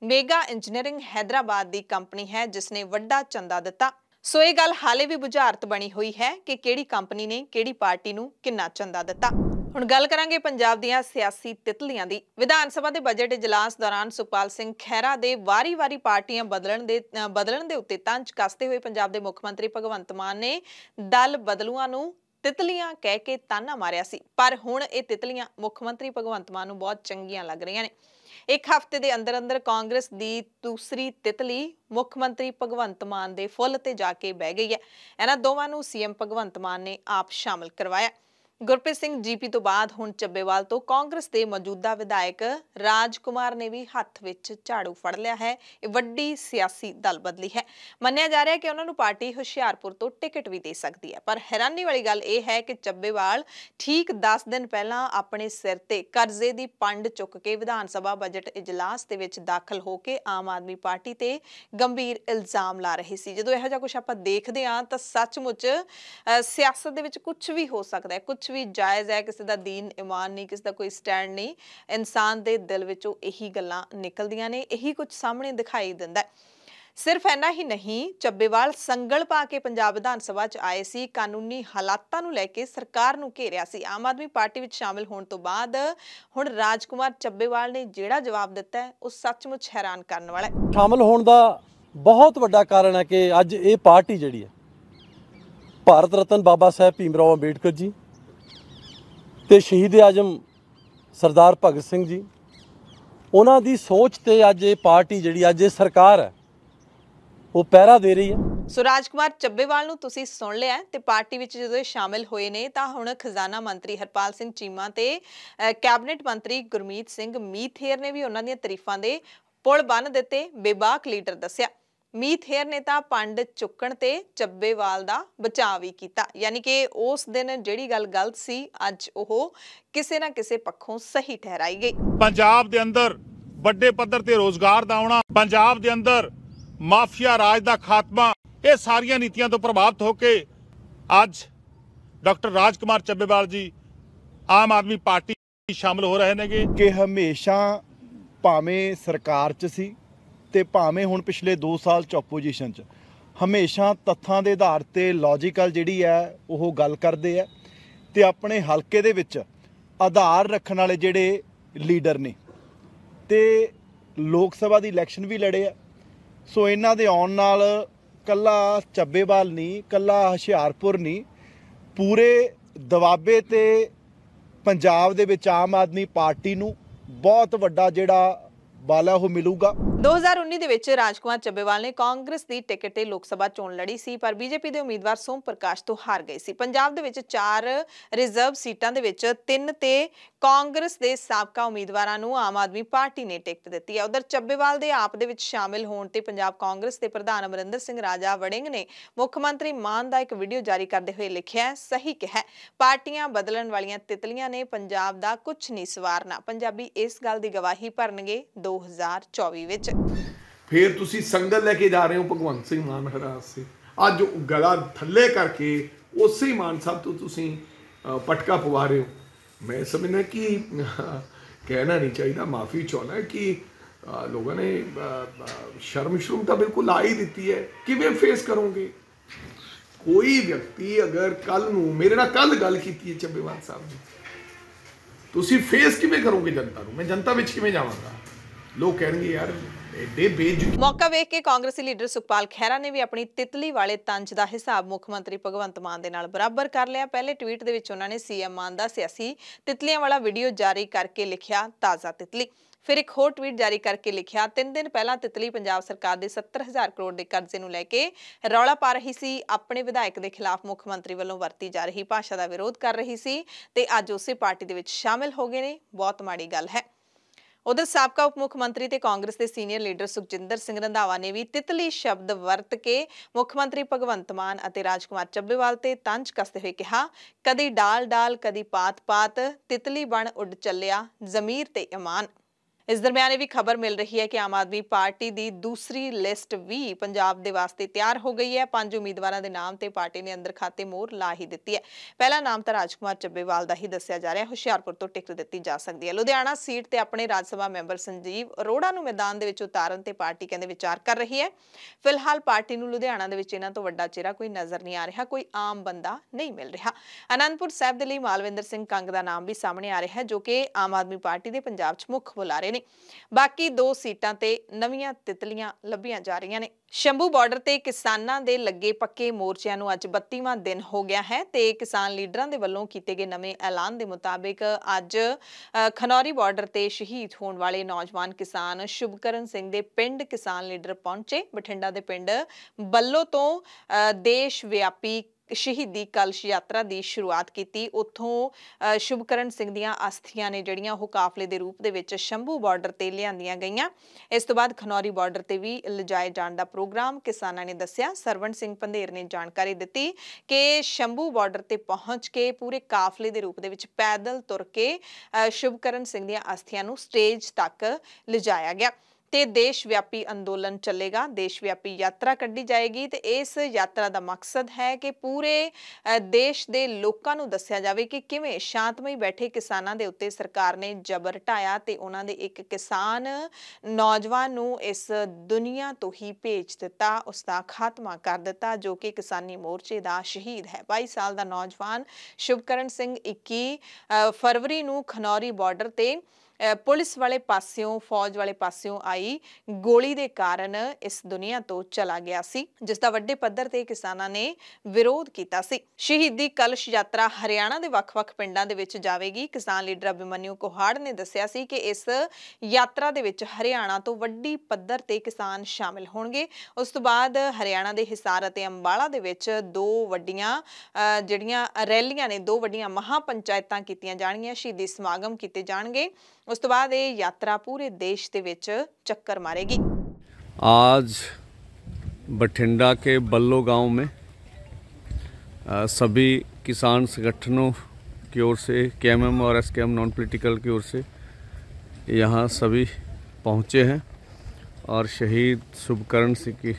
ਮੇਗਾ ਇੰਜੀਨੀਅਰਿੰਗ ਹైదరాబాద్ ਦੀ ਕੰਪਨੀ ਹੈ ਜਿਸ ਨੇ ਵੱਡਾ ਚੰਦਾ ਦਿੱਤਾ ਸੋ ਇਹ ਗੱਲ ਹਾਲੇ ਵੀ ਬੁਝਾਰਤ ਬਣੀ ਹੋਈ ਹੈ ਕਿ ਕਿਹੜੀ ਕੰਪਨੀ ਨੇ ਕਿਹੜੀ ਪਾਰਟੀ ਨੂੰ ਕਿੰਨਾ ਚੰਦਾ ਦਿੱਤਾ ਹੁਣ ਗੱਲ ਕਰਾਂਗੇ ਪੰਜਾਬ ਦੀਆਂ ਸਿਆਸੀ ਤਿਤਲੀਆਂ ਦੀ ਵਿਧਾਨ ਸਭਾ ਦੇ ਬਜਟ ਇਜਲਾਸ ਦੌਰਾਨ ਸੁਪਾਲ ਸਿੰਘ ਖਹਿਰਾ ਦੇ ਵਾਰੀ-ਵਾਰੀ ਪਾਰਟੀਆਂ ਬਦਲਣ ਦੇ ਬਦਲਣ ਦੇ ਉੱਤੇ ਤੰਜ ਕੱਸਦੇ ਹੋਏ ਪੰਜਾਬ ਦੇ ਮੁੱਖ ਮੰਤਰੀ ਭਗਵੰਤ ਮਾਨ ਨੇ ਦਲ ਬਦਲੂਆਂ ਨੂੰ ਤਿਤਲੀਆਂ ਕਹਿ ਕੇ ਤਾਨਾ ਮਾਰਿਆ ਸੀ ਪਰ ਹੁਣ ਇਹ ਤਿਤਲੀਆਂ ਮੁੱਖ ਮੰਤਰੀ ਭਗਵੰਤ ਮਾਨ ਨੂੰ ਬਹੁਤ ਚੰਗੀਆਂ ਲੱਗ ਰਹੀਆਂ ਨੇ ਇੱਕ ਹਫ਼ਤੇ ਦੇ ਅੰਦਰ ਅੰਦਰ ਕਾਂਗਰਸ ਦੀ ਦੂਸਰੀ ਤਿਤਲੀ ਮੁੱਖ ਮੰਤਰੀ ਭਗਵੰਤ ਮਾਨ ਦੇ ਫੁੱਲ ਤੇ ਜਾ ਕੇ ਬਹਿ ਗਈ ਹੈ ਇਹਨਾਂ ਦੋਵਾਂ ਨੂੰ ਸੀਐਮ ਭਗਵੰਤ ਮਾਨ ਨੇ ਆਪ ਸ਼ਾਮਲ ਕਰਵਾਇਆ ਗੁਰਪ੍ਰੀਤ ਸਿੰਘ ਜੀਪੀ ਤੋਂ ਬਾਅਦ ਹੁਣ ਚੱਬੇਵਾਲ ਤੋਂ ਕਾਂਗਰਸ ਦੇ ਮੌਜੂਦਾ ਵਿਧਾਇਕ ਰਾਜਕੁਮਾਰ ਨੇ ਵੀ ਹੱਥ ਵਿੱਚ ਝਾੜੂ ਫੜ ਲਿਆ ਹੈ ਇਹ ਵੱਡੀ ਸਿਆਸੀ ਦਲ ਬਦਲੀ ਹੈ ਮੰਨਿਆ ਜਾ ਰਿਹਾ ਹੈ ਕਿ ਉਹਨਾਂ ਨੂੰ ਪਾਰਟੀ ਹੁਸ਼ਿਆਰਪੁਰ ਤੋਂ ਟਿਕਟ ਵੀ ਦੇ ਸਕਦੀ ਹੈ ਪਰ ਹੈਰਾਨੀ ਵਾਲੀ ਗੱਲ ਇਹ ਹੈ ਕਿ ਚੱਬੇਵਾਲ ਠੀਕ 10 ਦਿਨ ਪਹਿਲਾਂ ਆਪਣੇ ਸਿਰ ਤੇ ਕਰਜ਼ੇ ਦੀ ਪੰਡ ਚੁੱਕ ਕੇ ਵਿਧਾਨ ਸਭਾ ਬਜਟ ਇਜਲਾਸ ਦੇ ਵਿੱਚ ਦਾਖਲ ਹੋ ਕੇ ਆਮ ਆਦਮੀ ਪਾਰਟੀ ਤੇ ਗੰਭੀਰ ਇਲਜ਼ਾਮ ਲਾ ਰਹੇ ਸੀ ਜਦੋਂ ਇਹੋ ਜਿਹਾ ਕੁਝ ਆਪਾਂ ਦੇਖਦੇ ਹਾਂ ਤਾਂ ਸੱਚਮੁੱਚ ਸਿਆਸਤ ਦੇ ਵਿੱਚ ਕੁਝ ਵੀ ਹੋ ਸਕਦਾ ਹੈ ਕੁਝ ਕੁਝ ਵੀ ਜਾਇਜ਼ ਹੈ ਕਿਸੇ ਦਾ دین ਇਮਾਨ ਨਹੀਂ ਕਿਸੇ ਦਾ ਕੋਈ ਸਟੈਂਡ ਨਹੀਂ ਇਨਸਾਨ ਦੇ ਦਿਲ ਵਿੱਚੋਂ ਇਹੀ ਗੱਲਾਂ ਨਿਕਲਦੀਆਂ ਨੇ ਇਹੀ ਕੁਝ ਸਾਹਮਣੇ ਦਿਖਾਈ ਦਿੰਦਾ ਸਿਰਫ ਐਨਾ ਹੀ ਨਹੀਂ ਚੱਬੇਵਾਲ ਸੰਗਲ ਪਾ ਕੇ ਪੰਜਾਬ ਵਿਧਾਨ ਸਭਾ 'ਚ ਆਏ ਸੀ ਕਾਨੂੰਨੀ ਹਾਲਾਤਾਂ ਨੂੰ ਲੈ ਕੇ ਸਰਕਾਰ ਨੂੰ ਘੇਰਿਆ ਸੀ ਆਮ ਆਦਮੀ ਪਾਰਟੀ ਵਿੱਚ ਸ਼ਾਮਿਲ ਹੋਣ ਤੋਂ ਬਾਅਦ ਹੁਣ ਰਾਜਕੁਮਾਰ ਚੱਬੇਵਾਲ ਨੇ ਜਿਹੜਾ ਜਵਾਬ ਦਿੱਤਾ ਹੈ ਉਹ ਸੱਚਮੁੱਚ ਹੈਰਾਨ ਕਰਨ ਵਾਲਾ ਹੈ ਸ਼ਾਮਿਲ ਹੋਣ ਦਾ ਬਹੁਤ ਵੱਡਾ ਕਾਰਨ ਹੈ ਕਿ ਅੱਜ ਇਹ ਪਾਰਟੀ ਜਿਹੜੀ ਹੈ ਭਾਰਤ ਰਤਨ ਬਾਬਾ ਸਾਹਿਬ ਭੀਮ ਰਾਓ ਅੰਬੇਡਕਰ ਜੀ ਤੇ ਸ਼ਹੀਦ ਆਜਮ ਸਰਦਾਰ ਭਗਤ ਸਿੰਘ ਜੀ ਉਹਨਾਂ ਦੀ ਸੋਚ ਤੇ ਅੱਜ ਇਹ ਪਾਰਟੀ ਜਿਹੜੀ ਅੱਜ ਇਹ ਸਰਕਾਰ ਹੈ ਉਹ ਪਹਿਰਾ ਦੇ ਰਹੀ ਹੈ ਸੋ ਰਾਜਕੁਮਾਰ ਚੱਬੇਵਾਲ ਨੂੰ ਤੁਸੀਂ ਸੁਣ ਲਿਆ ਤੇ ਪਾਰਟੀ ਵਿੱਚ ਜਦੋਂ ਇਹ ਸ਼ਾਮਿਲ ਹੋਏ ਨੇ ਤਾਂ ਹੁਣ ਖਜ਼ਾਨਾ ਮੰਤਰੀ ਹਰਪਾਲ ਸਿੰਘ ਚੀਮਾ ਤੇ ਕੈਬਨਿਟ ਮੰਤਰੀ ਗੁਰਮੀਤ ਸਿੰਘ ਮੀਥੇਰ ਨੇ ਵੀ ਉਹਨਾਂ ਦੀਆਂ ਤਾਰੀਫਾਂ ਦੇ ਪੁਲ ਬੰਨ ਦਿੱਤੇ ਬੇਬਾਕ ਲੀਡਰ ਦੱਸਿਆ ਮੀਥੇਰ ਨੇ ਤਾਂ ਪੰਡ ਚੁੱਕਣ ਤੇ ਚੱਬੇਵਾਲ ਦਾ ਬਚਾਅ ਵੀ ਕੀਤਾ ਯਾਨੀ ਕਿ ਉਸ ਦਿਨ ਜਿਹੜੀ ਗੱਲ ਗਲਤ ਸੀ ਅੱਜ ਉਹ ਕਿਸੇ ਨਾ ਕਿਸੇ ਪੱਖੋਂ ਸਹੀ ਠਹਿਰਾਈ ਗਈ ਪੰਜਾਬ ਦੇ ਅੰਦਰ ਵੱਡੇ ਪੱਧਰ ਤੇ ਰੋਜ਼ਗਾਰ ਦਾ ਆਉਣਾ ਪੰਜਾਬ ਦੇ ਅੰਦਰ ਮਾਫੀਆ ਰਾਜ ਦਾ ਖਾਤਮਾ ਇਹ ਸਾਰੀਆਂ ਨੀਤੀਆਂ ਤੋਂ ਪ੍ਰਭਾਵਿਤ ਹੋ ਕੇ ਅੱਜ ਡਾਕਟਰ ਰਾਜਕੁਮਾਰ ਚੱਬੇਵਾਲ ਜੀ ਆਮ ਆਦਮੀ ਪਾਰਟੀ ਵਿੱਚ ਸ਼ਾਮਲ ਹੋ ਰਹੇ ਨੇਗੇ ਕਿ ਹਮੇਸ਼ਾ ਭਾਵੇਂ ਸਰਕਾਰ 'ਚ ਸੀ ਤੇ ਭਾਵੇਂ ਹੁਣ ਪਿਛਲੇ 2 ਸਾਲ ਚ ਆਪੋਜੀਸ਼ਨ ਚ ਹਮੇਸ਼ਾ ਤੱਥਾਂ ਦੇ ਆਧਾਰ ਤੇ ਲੌਜੀਕਲ ਜਿਹੜੀ ਹੈ ਉਹ ਗੱਲ ਕਰਦੇ ਆ ਤੇ ਆਪਣੇ ਹਲਕੇ ਦੇ ਵਿੱਚ ਆਧਾਰ ਰੱਖਣ ਵਾਲੇ ਜਿਹੜੇ ਲੀਡਰ ਨੇ ਤੇ ਲੋਕ ਸਭਾ ਦੀ ਇਲੈਕਸ਼ਨ ਵੀ ਲੜੇ ਆ ਸੋ ਇਹਨਾਂ ਦੇ ਆਉਣ ਨਾਲ ਕੱਲਾ ਚੱਬੇਵਾਲ ਨਹੀਂ ਕੱਲਾ ਹੁਸ਼ਿਆਰਪੁਰ ਨਹੀਂ ਪੂਰੇ ਦਵਾਬੇ ਤੇ ਪੰਜਾਬ ਦੇ ਵਿੱਚ ਆਮ ਆਦਮੀ ਪਾਰਟੀ ਨੂੰ ਬਹੁਤ ਵੱਡਾ ਜਿਹੜਾ ਬਾਲਾ ਉਹ ਮਿਲੂਗਾ 2019 ਦੇ ਵਿੱਚ ਰਾਜਕੁਮਾਰ ਚੱਬੇਵਾਲ ਨੇ ਕਾਂਗਰਸ ਦੀ ਟਿਕਟ ਤੇ ਲੋਕ ਸਭਾ ਚੋਣ ਲੜੀ ਸੀ ਪਰ ਬੀਜੇਪੀ ਦੇ ਉਮੀਦਵਾਰ ਸੋਮ ਪ੍ਰਕਾਸ਼ ਤੋਂ ਹਾਰ ਗਏ ਸੀ ਪੰਜਾਬ ਦੇ ਵਿੱਚ ਚਾਰ ਰਿਜ਼ਰਵ ਸੀਟਾਂ ਦੇ ਵਿੱਚ ਤਿੰਨ ਤੇ ਕਾਂਗਰਸ ਦੇ ਸਾਬਕਾ ਉਮੀਦਵਾਰਾਂ ਨੂੰ ਆਮ ਆਦਮੀ ਪਾਰਟੀ ਨੇ ਟਿਕਟ ਦਿੱਤੀ ਹੈ ਉਧਰ ਚੱਬੇਵਾਲ ਦੇ ਆਪ ਦੇ ਵਿੱਚ ਸ਼ਾਮਿਲ ਹੋਣ ਤੇ ਪੰਜਾਬ ਕਾਂਗਰਸ ਦੇ ਪ੍ਰਧਾਨ ਅਮਰਿੰਦਰ ਸਿੰਘ ਰਾਜਾ ਵੜਿੰਗ ਨੇ ਮੁੱਖ ਮੰਤਰੀ ਮਾਨ ਦਾ ਇੱਕ ਵੀਡੀਓ ਜਾਰੀ ਕਰਦੇ ਹੋਏ ਲਿਖਿਆ ਸਹੀ ਕਿਹਾ ਪਾਰਟੀਆਂ ਬਦਲਣ ਵਾਲੀਆਂ ਤਿਤਲੀਆਂ ਨੇ ਪੰਜਾਬ ਦਾ ਕੁਝ ਨਹੀਂ ਸਵਾਰਨਾ ਪੰਜਾਬੀ ਇਸ ਗੱਲ ਦੀ ਗਵਾਹੀ ਭਰਨਗੇ 2024 ਵਿੱਚ ਫਿਰ ਤੁਸੀਂ ਸੰਗਤ ਲੈ ਕੇ ਜਾ ਰਹੇ ਹੋ ਭਗਵੰਤ ਸਿੰਘ ਮਾਨ ਹਰਾਸ ਸੇ ਅੱਜ ਗਲਾ ਥੱਲੇ ਕਰਕੇ ਉਸੇ ਮਾਨ ਸਾਹਿਬ ਤੋਂ ਤੁਸੀਂ ਪਟਕਾ ਪਵਾ ਰਹੇ ਹੋ ਮੈਂ ਸਮਝਣਾ ਕਿ ਕਹਿਣਾ ਨਹੀਂ ਚਾਹੀਦਾ ਮਾਫੀ ਚਾਹਣਾ ਕਿ ਲੋਕਾਂ ਨੇ ਸ਼ਰਮ ਸ਼ਰਮ ਤਾਂ ਬਿਲਕੁਲ ਆ ਹੀ ਦਿੱਤੀ ਹੈ ਕਿਵੇਂ ਫੇਸ ਕਰੋਗੇ ਕੋਈ ਵਿਅਕਤੀ ਅਗਰ ਕੱਲ ਨੂੰ ਮੇਰੇ ਨਾਲ ਕੱਲ ਗੱਲ ਕੀਤੀ ਹੈ ਚੱਬੇਵਾਲ ਸਾਹਿਬ ਨੇ ਤੁਸੀਂ ਫੇਸ ਕਿਵੇਂ ਕਰੋਗੇ ਜਨਤਾ ਨੂੰ ਮੈਂ ਜਨਤਾ ਵਿੱਚ ਕਿਵੇਂ ਜਾਵਾਂਗਾ ਲੋਕ ਕਹਿਣਗੇ ਯਾਰ ਏਡੇ ਬੇਜੁਕ ਮੌਕਾ ਵੇਖ ਕੇ ਕਾਂਗਰਸੀ ਲੀਡਰ ਸੁਖਪਾਲ ਖਹਿਰਾ ਨੇ ਵੀ ਆਪਣੀ ਤਿਤਲੀ ਵਾਲੇ ਤੰਜ ਦਾ ਹਿਸਾਬ ਮੁੱਖ ਮੰਤਰੀ ਭਗਵੰਤ ਮਾਨ ਦੇ ਨਾਲ ਬਰਾਬਰ ਕਰ ਲਿਆ ਪਹਿਲੇ ਟਵੀਟ ਦੇ ਵਿੱਚ ਉਹਨਾਂ ਨੇ ਸੀਐਮ ਮਾਨ ਦਾ ਸਿਆਸੀ ਤਿਤਲੀਆਂ ਵਾਲਾ ਵੀਡੀਓ ਜਾਰੀ ਕਰਕੇ ਲਿਖਿਆ ਤਾਜ਼ਾ ਤਿਤਲੀ ਫਿਰ ਇੱਕ ਹੋਰ ਟਵੀਟ ਜਾਰੀ ਕਰਕੇ ਲਿਖਿਆ 3 ਦਿਨ ਪਹਿਲਾਂ ਤਿਤਲੀ ਪੰਜਾਬ ਸਰਕਾਰ ਦੇ 70000 ਕਰੋੜ ਦੇ ਕਰਜ਼ੇ ਨੂੰ ਲੈ ਕੇ ਰੌਲਾ ਪਾ ਰਹੀ ਸੀ ਆਪਣੇ ਵਿਧਾਇਕ ਦੇ ਖਿਲਾਫ ਮੁੱਖ ਮੰਤਰੀ ਵੱਲੋਂ ਵਰਤੀ ਜਾ ਰਹੀ ਭਾਸ਼ਾ ਦਾ ਵਿਰੋਧ ਕਰ ਰਹੀ ਸੀ ਤੇ ਅੱਜ ਉਸੇ ਪਾਰਟੀ ਦੇ ਵਿੱਚ ਸ਼ਾਮਿਲ ਹੋ ਗਏ ਨੇ ਬਹੁਤ ਮਾੜੀ ਗੱਲ ਹੈ ਉਧਰ ਸਾਬਕਾ ਉਪ ਮੁੱਖ ਮੰਤਰੀ ਤੇ ਕਾਂਗਰਸ ਦੇ ਸੀਨੀਅਰ ਲੀਡਰ ਸੁਖਜਿੰਦਰ ਸਿੰਘ ਰੰਧਾਵਾ ਨੇ ਵੀ ਤਿਤਲੀ ਸ਼ਬਦ ਵਰਤ ਕੇ ਮੁੱਖ ਮੰਤਰੀ ਭਗਵੰਤ ਮਾਨ ਅਤੇ ਰਾਜਕੁਮਾਰ ਚੱਬੇਵਾਲ ਤੇ ਤੰਜ ਕੱਸਦੇ ਹੋਏ ਕਿਹਾ ਕਦੀ ਡਾਲ ਡਾਲ ਕਦੀ ਪਾਤ ਪਾਤ ਤਿਤਲੀ ਬਣ ਉੱਡ ਚੱਲਿਆ ਜ਼ਮੀਰ ਤੇ ਇਮਾਨ ਇਸ ਦਰਮਿਆਨ ਇਹ ਵੀ ਖਬਰ ਮਿਲ ਰਹੀ ਹੈ ਕਿ ਆਮ ਆਦਮੀ ਪਾਰਟੀ ਦੀ ਦੂਸਰੀ ਲਿਸਟ ਵੀ ਪੰਜਾਬ ਦੇ ਵਾਸਤੇ ਤਿਆਰ ਹੋ ਗਈ ਹੈ ਪੰਜ ਉਮੀਦਵਾਰਾਂ ਦੇ ਨਾਮ ਤੇ ਪਾਰਟੀ ਨੇ ਅੰਦਰ ਖਾਤੇ ਮੋਹਰ ਲਾ ਹੀ ਦਿੱਤੀ ਹੈ ਪਹਿਲਾ ਨਾਮ ਤਾਂ ਰਾਜਕੁਮਾਰ ਚੱਬੇਵਾਲ ਦਾ ਹੀ ਦੱਸਿਆ ਜਾ ਰਿਹਾ ਹੈ ਹੁਸ਼ਿਆਰਪੁਰ ਤੋਂ ਟਿਕਟ ਦਿੱਤੀ ਜਾ ਸਕਦੀ ਹੈ ਲੁਧਿਆਣਾ ਸੀਟ ਤੇ ਆਪਣੇ ਰਾਜ ਸਭਾ ਮੈਂਬਰ ਸੰਜੀਵ ਅਰੋੜਾ ਨੂੰ ਮੈਦਾਨ ਦੇ ਵਿੱਚ ਉਤਾਰਨ ਤੇ ਪਾਰਟੀ ਕਹਿੰਦੇ ਵਿਚਾਰ ਕਰ ਰਹੀ ਹੈ ਫਿਲਹਾਲ ਪਾਰਟੀ ਨੂੰ ਲੁਧਿਆਣਾ ਦੇ ਵਿੱਚ ਇਹਨਾਂ ਤੋਂ ਵੱਡਾ ਚਿਹਰਾ ਕੋਈ ਨਜ਼ਰ ਨਹੀਂ ਆ ਰਿਹਾ ਕੋਈ ਆਮ ਬੰਦਾ ਨਹੀਂ ਮਿਲ ਰਿਹਾ ਅਨੰਦਪੁਰ ਸਾਹਿਬ ਦੇ ਲਈ ਮਾਲਵਿੰਦਰ ਸਿੰਘ ਕੰਗ ਦਾ ਨਾਮ ਵੀ ਸਾਹਮਣੇ ਆ ਰਿਹਾ ਹੈ ਜੋ ਕਿ ਆਮ ਆਦਮੀ ਪਾਰਟੀ ਦੇ ਪੰਜਾਬ 'ਚ ਮੁੱਖ ਬੁਲਾਰੇ ਨੇ ਬਾਕੀ ਦੋ ਸੀਟਾਂ ਤੇ ਨਵੀਆਂ ਤਿਤਲੀਆਂ ਲੱਭੀਆਂ ਜਾ ਰਹੀਆਂ ਨੇ ਸ਼ੰਭੂ ਬਾਰਡਰ ਤੇ ਕਿਸਾਨਾਂ ਦੇ ਲੱਗੇ ਪੱਕੇ ਮੋਰਚਿਆਂ ਨੂੰ ਅੱਜ 32ਵਾਂ ਦਿਨ ਹੋ ਗਿਆ ਹੈ ਤੇ ਕਿਸਾਨ ਲੀਡਰਾਂ ਦੇ ਵੱਲੋਂ ਕੀਤੇ ਗਏ ਨਵੇਂ ਐਲਾਨ ਦੇ ਮੁਤਾਬਿਕ ਅੱਜ ਖਨੌਰੀ ਬਾਰਡਰ ਤੇ ਸ਼ਹੀਦ ਹੋਣ ਵਾਲੇ ਨੌਜਵਾਨ ਕਿਸਾਨ ਸ਼ੁਭਕਰਨ ਸਿੰਘ ਦੇ ਪਿੰਡ ਕਿਸਾਨ ਲੀਡਰ ਪਹੁੰਚੇ ਬਠਿੰਡਾ ਦੇ ਪਿੰਡ ਬੱਲੋ ਤੋਂ ਦੇਸ਼ ਵਿਆਪੀ ਸ਼ਹੀਦੀ ਕਲਸ਼ ਯਾਤਰਾ ਦੀ ਸ਼ੁਰੂਆਤ ਕੀਤੀ ਉੱਥੋਂ ਸ਼ੁਭਕਰਨ ਸਿੰਘ ਦੀਆਂ ਅਸਥੀਆਂ ਨੇ ਜਿਹੜੀਆਂ ਉਹ ਕਾਫਲੇ ਦੇ ਰੂਪ ਦੇ ਵਿੱਚ ਸ਼ੰਭੂ ਬਾਰਡਰ ਤੇ ਲਿਆਂਦੀਆਂ ਗਈਆਂ ਇਸ ਤੋਂ ਬਾਅਦ ਖਨੌਰੀ ਬਾਰਡਰ ਤੇ ਵੀ ਲਿਜਾਏ ਜਾਣ ਦਾ ਪ੍ਰੋਗਰਾਮ ਕਿਸਾਨਾਂ ਨੇ ਦੱਸਿਆ ਸਰਵਣ ਸਿੰਘ ਪੰਧੇਰ ਨੇ ਜਾਣਕਾਰੀ ਦਿੱਤੀ ਕਿ ਸ਼ੰਭੂ ਬਾਰਡਰ ਤੇ ਪਹੁੰਚ ਕੇ ਪੂਰੇ ਕਾਫਲੇ ਦੇ ਰੂਪ ਦੇ ਵਿੱਚ ਪੈਦਲ ਤੁਰ ਕੇ ਸ਼ੁਭਕਰਨ ਸਿੰਘ ਦੀਆਂ ਅਸਥੀਆਂ ਨੂੰ ਸਟੇਜ ਤੱਕ ਲਿਜਾਇਆ ਗਿਆ ਤੇ ਦੇਸ਼ ਵਿਆਪੀ ਅੰਦੋਲਨ ਚੱਲੇਗਾ ਦੇਸ਼ ਵਿਆਪੀ ਯਾਤਰਾ ਕੱਢੀ ਜਾਏਗੀ ਤੇ ਇਸ ਯਾਤਰਾ ਦਾ ਮਕਸਦ ਹੈ ਕਿ ਪੂਰੇ ਦੇਸ਼ ਦੇ ਲੋਕਾਂ ਨੂੰ ਦੱਸਿਆ ਜਾਵੇ ਕਿ ਕਿਵੇਂ ਸ਼ਾਂਤਮਈ ਬੈਠੇ ਕਿਸਾਨਾਂ ਦੇ ਉੱਤੇ ਸਰਕਾਰ ਨੇ ਜ਼ਬਰ ਢਾਇਆ ਤੇ ਉਹਨਾਂ ਦੇ ਇੱਕ ਕਿਸਾਨ ਨੌਜਵਾਨ ਨੂੰ ਇਸ ਦੁਨੀਆ ਤੋਂ ਹੀ ਭੇਜ ਦਿੱਤਾ ਉਸ ਦਾ ਖਾਤਮਾ ਕਰ ਦਿੱਤਾ ਜੋ ਕਿ ਕਿਸਾਨੀ ਮੋਰਚੇ ਦਾ ਸ਼ਹੀਦ ਹੈ 22 ਸਾਲ ਦਾ ਨੌਜਵਾਨ ਸ਼ੁਭਕਰਨ ਸਿੰਘ 21 ਫਰਵਰੀ ਨੂੰ ਖਨੌਰੀ ਬਾਰਡਰ ਤੇ ਪੁਲਿਸ ਵਾਲੇ ਪਾਸਿਓਂ ਫੌਜ ਵਾਲੇ ਪਾਸਿਓਂ ਆਈ ਗੋਲੀ ਦੇ ਕਾਰਨ ਇਸ ਦੁਨੀਆ ਤੋਂ ਚਲਾ ਗਿਆ ਸੀ ਜਿਸ ਦਾ ਵੱਡੇ ਪੱਧਰ ਤੇ ਕਿਸਾਨਾਂ ਨੇ ਵਿਰੋਧ ਕੀਤਾ ਸੀ ਸ਼ਹੀਦੀ ਕਲਸ਼ ਯਾਤਰਾ ਹਰਿਆਣਾ ਦੇ ਵੱਖ-ਵੱਖ ਪਿੰਡਾਂ ਦੇ ਵਿੱਚ ਜਾਵੇਗੀ ਕਿਸਾਨ ਲੀਡਰ ਅਭਿਮਨਿਊ ਕੋਹਾੜ ਨੇ ਦੱਸਿਆ ਸੀ ਕਿ ਇਸ ਯਾਤਰਾ ਦੇ ਵਿੱਚ ਹਰਿਆਣਾ ਤੋਂ ਵੱਡੀ ਪੱਧਰ ਤੇ ਕਿਸਾਨ ਸ਼ਾਮਿਲ ਹੋਣਗੇ ਉਸ ਤੋਂ ਬਾਅਦ ਹਰਿਆਣਾ ਦੇ ਹਿਸਾਰ ਅਤੇ ਅੰਬਾਲਾ ਦੇ ਵਿੱਚ ਦੋ ਵੱਡੀਆਂ ਜਿਹੜੀਆਂ ਰੈਲੀਆਂ ਨੇ ਦੋ ਵੱਡੀਆਂ ਮਹਾਪੰਚਾਇਤਾਂ ਕੀਤੀਆਂ ਜਾਣਗੀਆਂ ਸ਼ਹੀਦੀ ਸਮਾਗਮ ਕੀਤੇ ਜਾਣਗੇ उस तो बाद यात्रा पूरे देश के चक्कर मारेगी आज बठिंडा के बल्लो गांव में आ, सभी किसान संगठनों की ओर से एम और एम नॉन पॉलिटिकल की ओर से यहाँ सभी पहुँचे हैं और शहीद शुभकरण सिंह की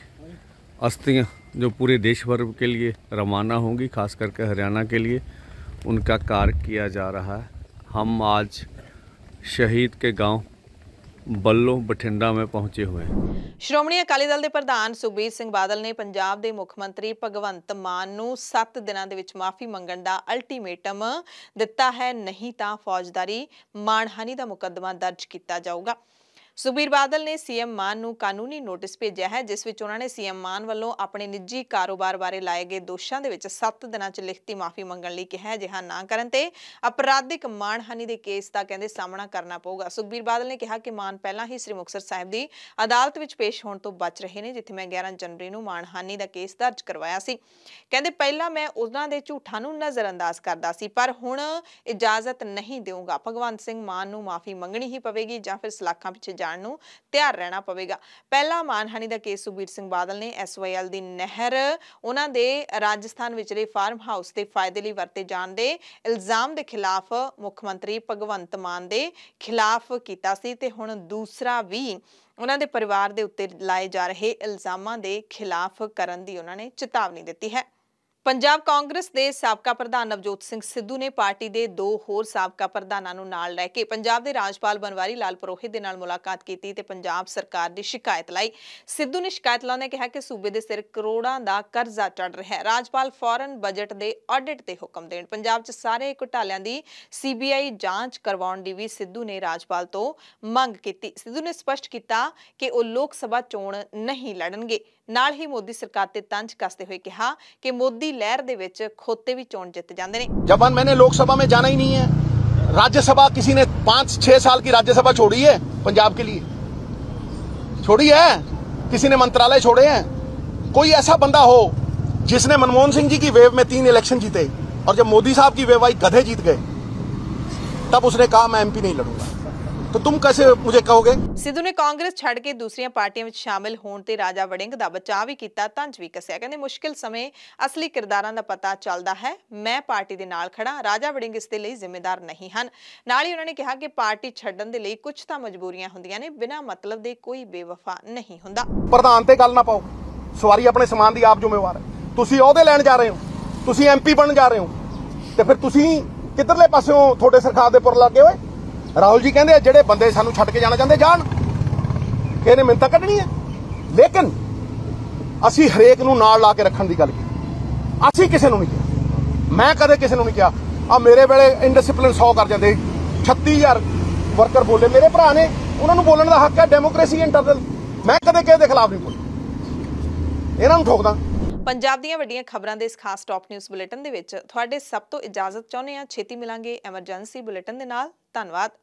अस्थियाँ जो पूरे देश भर के लिए रवाना होंगी खास करके हरियाणा के लिए उनका कार्य किया जा रहा है हम आज ਸ਼ਹੀਦ ਕੇ گاؤں ਬੱਲੋ ਬਠਿੰਡਾ ਮੇ ਪਹੁੰਚੇ ਹੋਏ ਸ਼੍ਰੋਮਣੀ ਅਕਾਲੀ ਦਲ ਦੇ ਪ੍ਰਧਾਨ ਸੁਬੀਰ ਸਿੰਘ ਬਾਦਲ ਨੇ ਪੰਜਾਬ ਦੇ ਮੁੱਖ ਮੰਤਰੀ ਭਗਵੰਤ ਮਾਨ ਨੂੰ 7 ਦਿਨਾਂ ਦੇ ਵਿੱਚ ਮਾਫੀ ਮੰਗਣ ਦਾ ਅਲਟੀਮੇਟਮ ਦਿੱਤਾ ਹੈ ਨਹੀਂ ਤਾਂ ਫੌਜਦਾਰੀ ਮਾਨਹਾਨੀ ਦਾ ਮੁਕੱਦਮਾ ਦਰਜ ਕੀਤਾ ਜਾਊਗਾ ਸੁਖਬੀਰ ਬਾਦਲ ਨੇ ਸੀਐਮ ਮਾਨ ਨੂੰ ਕਾਨੂੰਨੀ ਨੋਟਿਸ ਭੇਜਿਆ ਹੈ ਜਿਸ ਵਿੱਚ ਉਹਨਾਂ ਨੇ ਸੀਐਮ ਮਾਨ ਵੱਲੋਂ ਆਪਣੇ ਨਿੱਜੀ ਕਾਰੋਬਾਰ ਬਾਰੇ ਲਾਏ ਗਏ ਦੋਸ਼ਾਂ ਦੇ ਵਿੱਚ 7 ਦਿਨਾਂ 'ਚ ਲਿਖਤੀ ਮਾਫੀ ਮੰਗਣ ਲਈ ਕਿਹਾ ਹੈ ਜਿਹਾ ਨਾ ਕਰਨ ਤੇ ਅਪਰਾਧਿਕ ਮਾਨਹਾਨੀ ਦੇ ਕੇਸ ਦਾ ਕਹਿੰਦੇ ਸਾਹਮਣਾ ਕਰਨਾ ਪਊਗਾ ਸੁਖਬੀਰ ਬਾਦਲ ਨੇ ਕਿਹਾ ਕਿ ਮਾਨ ਪਹਿਲਾਂ ਹੀ ਸ੍ਰੀ ਮੁਕਤਸਰ ਸਾਹਿਬ ਦੀ ਅਦਾਲਤ ਵਿੱਚ ਪੇਸ਼ ਹੋਣ ਤੋਂ ਬਚ ਰਹੇ ਨੇ ਜਿੱਥੇ ਮੈਂ 11 ਜਨਵਰੀ ਨੂੰ ਮਾਨਹਾਨੀ ਦਾ ਕੇਸ ਦਰਜ ਕਰਵਾਇਆ ਸੀ ਕਹਿੰਦੇ ਪਹਿਲਾਂ ਮੈਂ ਉਹਨਾਂ ਦੇ ਝੂਠਾਂ ਨੂੰ ਨਜ਼ਰਅੰਦਾਜ਼ ਕਰਦਾ ਸੀ ਪਰ ਹੁਣ ਇਜਾਜ਼ਤ ਨਹੀਂ ਦੇਵਾਂਗਾ ਭਗਵੰਤ ਸਿੰਘ ਮਾਨ ਨੂੰ ਮਾਫੀ ਮੰਗਣੀ ਹੀ ਪਵੇਗੀ ਜਾਂ ਫਿਰ ਸਲਾਖਾਂ ਪਿੱਛੇ ਜਾਣ ਨੂੰ ਤਿਆਰ ਰਹਿਣਾ ਪਵੇਗਾ ਪਹਿਲਾ ਮਾਨਹਾਨੀ ਦਾ ਕੇਸ ਸੁਬੀਰ ਸਿੰਘ ਬਾਦਲ ਨੇ ਐਸਵਾਈਐਲ ਦੀ ਨਹਿਰ ਉਹਨਾਂ ਦੇ ਰਾਜਸਥਾਨ ਵਿਚਲੇ ਫਾਰਮ ਹਾਊਸ ਦੇ ਫਾਇਦੇ ਲਈ ਵਰਤੇ ਜਾਣ ਦੇ ਇਲਜ਼ਾਮ ਦੇ ਖਿਲਾਫ ਮੁੱਖ ਮੰਤਰੀ ਭਗਵੰਤ ਮਾਨ ਦੇ ਖਿਲਾਫ ਕੀਤਾ ਸੀ ਤੇ ਹੁਣ ਦੂਸਰਾ ਵੀ ਉਹਨਾਂ ਦੇ ਪਰਿਵਾਰ ਦੇ ਉੱਤੇ ਲਾਏ ਜਾ ਰਹੇ ਇਲਜ਼ਾਮਾਂ ਦੇ ਖਿਲਾਫ ਕਰਨ ਦੀ ਉਹਨਾਂ ਨੇ ਚੇਤਾਵਨੀ ਦਿੱਤੀ ਹੈ ਪੰਜਾਬ ਕਾਂਗਰਸ ਦੇ ਸਾਬਕਾ ਪ੍ਰਧਾਨ ਨਵਜੋਤ ਸਿੰਘ ਸਿੱਧੂ ਨੇ ਪਾਰਟੀ ਦੇ ਦੋ ਹੋਰ ਸਾਬਕਾ ਪ੍ਰਧਾਨਾਂ ਨੂੰ ਨਾਲ ਲੈ ਕੇ ਪੰਜਾਬ ਦੇ ਰਾਜਪਾਲ ਬਨਵਾਰੀ ਲਾਲ ਪੁਰੋਹਿਤ ਦੇ ਨਾਲ ਮੁਲਾਕਾਤ ਕੀਤੀ ਤੇ ਪੰਜਾਬ ਸਰਕਾਰ ਦੀ ਸ਼ਿਕਾਇਤ ਲਈ ਸਿੱਧੂ ਨੇ ਸ਼ਿਕਾਇਤ ਲਾਉਂਦੇ ਕਿਹਾ ਕਿ ਸੂਬੇ ਦੇ ਸਿਰ ਕਰੋੜਾਂ ਦਾ ਕਰਜ਼ਾ ਚੜ ਰਿਹਾ ਹੈ ਰਾਜਪਾਲ ਫੌਰਨ ਬਜਟ ਦੇ ਆਡਿਟ ਤੇ ਹੁਕਮ ਦੇਣ ਪੰਜਾਬ 'ਚ ਸਾਰੇ ਘੁਟਾਲਿਆਂ ਦੀ ਸੀਬੀਆਈ ਜਾਂਚ ਕਰਵਾਉਣ ਦੀ ਵੀ ਸਿੱਧੂ ਨੇ ਰਾਜਪਾਲ ਤੋਂ ਮੰਗ ਕੀਤੀ ਸਿੱਧੂ ਨੇ ਸਪਸ਼ਟ ਕੀਤਾ ਕਿ ਉਹ ਲੋਕ ਸਭਾ ਚੋਣ ਨਹੀਂ ਲੜਨਗੇ ਨਾਲ ਹੀ ਮੋਦੀ ਸਰਕਾਰ ਤੇ ਤੰਜ ਕੱਸਦੇ ਹੋਏ ਕਿਹਾ ਕਿ ਮੋਦੀ ਲਹਿਰ ਦੇ ਵਿੱਚ ਖੋਤੇ ਵੀ ਚੋਣ ਜਿੱਤ ਜਾਂਦੇ ਨੇ ਜਬਨ ਮੈਨੇ ਲੋਕ ਸਭਾ ਮੇ ਜਾਣਾ ਹੀ ਨਹੀਂ ਹੈ राज्य सभा किसी ने पांच छह साल की राज्यसभा छोड़ी है पंजाब के लिए छोड़ी है किसी ने मंत्रालय छोड़े हैं कोई ऐसा बंदा हो जिसने मनमोहन सिंह जी की वेव में तीन इलेक्शन जीते और जब मोदी साहब की वेव आई गधे जीत गए तब उसने कहा मैं एमपी नहीं लड़ूंगा ਤਾਂ तुम कैसे मुझे ਕਹੋਗੇ ਸਿੱਧੂ ਨੇ ਕਾਂਗਰਸ ਛੱਡ ਕੇ ਦੂਸਰੀਆਂ ਪਾਰਟੀਆਂ ਵਿੱਚ ਸ਼ਾਮਿਲ ਹੋਣ ਤੇ ਰਾਜਾ ਵੜਿੰਗ ਦਾ ਬਚਾਅ ਵੀ ਕੀਤਾ ਤੰਜ ਵੀ ਕੱਸਿਆ ਕਹਿੰਦੇ ਮੁਸ਼ਕਿਲ ਸਮੇਂ ਅਸਲੀ ਕਿਰਦਾਰਾਂ ਦਾ ਪਤਾ ਚੱਲਦਾ ਹੈ ਮੈਂ ਪਾਰਟੀ ਦੇ ਨਾਲ ਖੜਾ ਰਾਜਾ ਵੜਿੰਗ ਇਸ ਦੇ ਲਈ ਜ਼ਿੰਮੇਦਾਰ ਨਹੀਂ ਹਨ ਨਾਲ ਹੀ ਉਹਨਾਂ ਨੇ ਕਿਹਾ ਕਿ ਪਾਰਟੀ ਛੱਡਣ ਦੇ ਲਈ ਕੁਝ ਤਾਂ ਮਜਬੂਰੀਆਂ ਹੁੰਦੀਆਂ ਨੇ ਬਿਨਾਂ ਮਤਲਬ ਦੇ ਕੋਈ ਬੇਵਫਾ ਨਹੀਂ ਹੁੰਦਾ ਪ੍ਰਧਾਨ ਤੇ ਗੱਲ ਨਾ ਪਾਓ ਸਵਾਰੀ ਆਪਣੇ ਸਮਾਨ ਦੀ ਆਪ ਜ਼ਿੰਮੇਵਾਰ ਤੁਸੀਂ ਉਹਦੇ ਲੈਣ ਜਾ ਰਹੇ ਹੋ ਤੁਸੀਂ ਐਮਪੀ ਬਣਨ ਜਾ ਰਹੇ ਹੋ ਤੇ ਫਿਰ ਤੁਸੀਂ ਕਿੱਧਰਲੇ ਪਾਸਿਓਂ ਤੁਹਾਡੇ ਸਰਕਾਰ ਦੇ ਪੁਰ ਲੱਗੇ ਹੋਏ ਰਾਹੁਲ ਜੀ ਕਹਿੰਦੇ ਜਿਹੜੇ ਬੰਦੇ ਸਾਨੂੰ ਛੱਡ ਕੇ ਜਾਣਾ ਚਾਹੁੰਦੇ ਜਾਣ ਕਿਹਨੇ ਮਿੰਤਾ ਕੱਢਣੀ ਹੈ ਲੇਕਿਨ ਅਸੀਂ ਹਰੇਕ ਨੂੰ ਨਾਲ ਲਾ ਕੇ ਰੱਖਣ ਦੀ ਗੱਲ ਕੀਤੀ ਅਸੀਂ ਕਿਸੇ ਨੂੰ ਨਹੀਂ ਕਿਹਾ ਮੈਂ ਕਦੇ ਕਿਸੇ ਨੂੰ ਨਹੀਂ ਕਿਹਾ ਆ ਮੇਰੇ ਵੇਲੇ ਇਨਡਿਸਪਲਿਨ 100 ਕਰ ਜਾਂਦੇ 36000 ਵਰਕਰ ਬੋਲੇ ਮੇਰੇ ਭਰਾ ਨੇ ਉਹਨਾਂ ਨੂੰ ਬੋਲਣ ਦਾ ਹੱਕ ਹੈ ਡੈਮੋਕ੍ਰੇਸੀ ਇੰਟਰਨਲ ਮੈਂ ਕਦੇ ਕਿਸੇ ਦੇ ਖਿਲਾਫ ਨਹੀਂ ਬੋਲਿਆ ਇਹਨਾਂ ਨੂੰ ਠੋਕਦਾ ਪੰਜਾਬ ਦੀਆਂ ਵੱਡੀਆਂ ਖਬਰਾਂ ਦੇ ਇਸ ਖਾਸ ਟਾਪ ਨਿਊਜ਼ ਬੁਲੇਟਿਨ ਦੇ ਵਿੱਚ ਤੁਹਾਡੇ ਸਭ ਤੋਂ ਇਜਾਜ਼ਤ ਚਾਹੁੰਦੇ ਆ ਛੇਤੀ ਮਿਲਾਂਗੇ ਐਮਰਜੈਂਸੀ ਬੁਲੇਟਿਨ ਦੇ ਨਾਲ ਧੰਨਵਾਦ